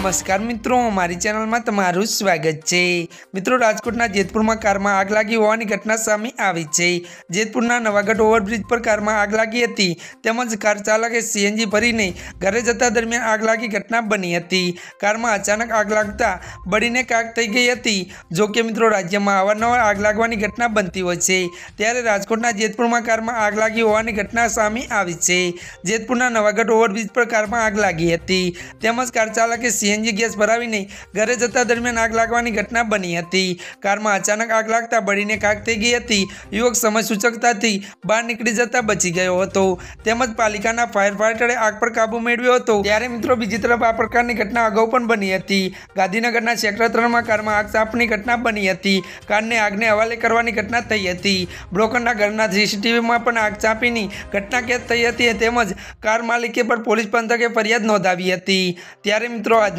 નમસ્કાર મિત્રો મારી ચેનલમાં તમારું સ્વાગત છે મિત્રો રાજકોટના જેતપુરમાં કારમાં આગ લાગી હોવાની ઘટના સામે આવી છે જેતપુરના નવાગઢ ઓવરબ્રિજ પર કારમાં આગ લાગી હતી તેમજ કાર ચાલકે સીએનજી ભરીને ઘરે જતા દરમિયાન આગ લાગી ઘટના બની હતી કારમાં અચાનક આગ લાગતા બળીને કાક થઈ ગઈ હતી જો કે મિત્રો રાજ્યમાં અવારનવાર આગ લાગવાની ઘટના બનતી હોય છે ત્યારે રાજકોટના જેતપુરમાં કારમાં આગ લાગી હોવાની ઘટના સામે આવી છે જેતપુરના નવાગઢ ઓવરબ્રિજ પર કારમાં આગ લાગી હતી તેમજ કાર ચાલકે સીએનજી ગેસ ભરાવીને ઘરે જતા દરમિયાન આગ લાગવાની ઘટના બની હતી કારમાં અચાનક આગ લાગતા બળીને કાગ થઈ ગઈ હતી યુવક સમયસૂચકતાથી બહાર નીકળી જતા બચી ગયો હતો તેમજ પાલિકાના ફાયર ફાઈટરે આગ પર કાબુ મેળવ્યો હતો ત્યારે મિત્રો બીજી તરફ આ પ્રકારની ઘટના અગાઉ પણ બની હતી ગાંધીનગરના સેક્ટર ત્રણમાં કારમાં આગ સાપની ઘટના બની હતી કારને આગને હવાલે કરવાની ઘટના થઈ હતી બ્રોકરના ઘરના સીસીટીવીમાં પણ આગ ચાપીની ઘટના કેદ થઈ હતી તેમજ કાર માલિકે પણ પોલીસ પંથકે ફરિયાદ નોંધાવી હતી ત્યારે મિત્રો આજ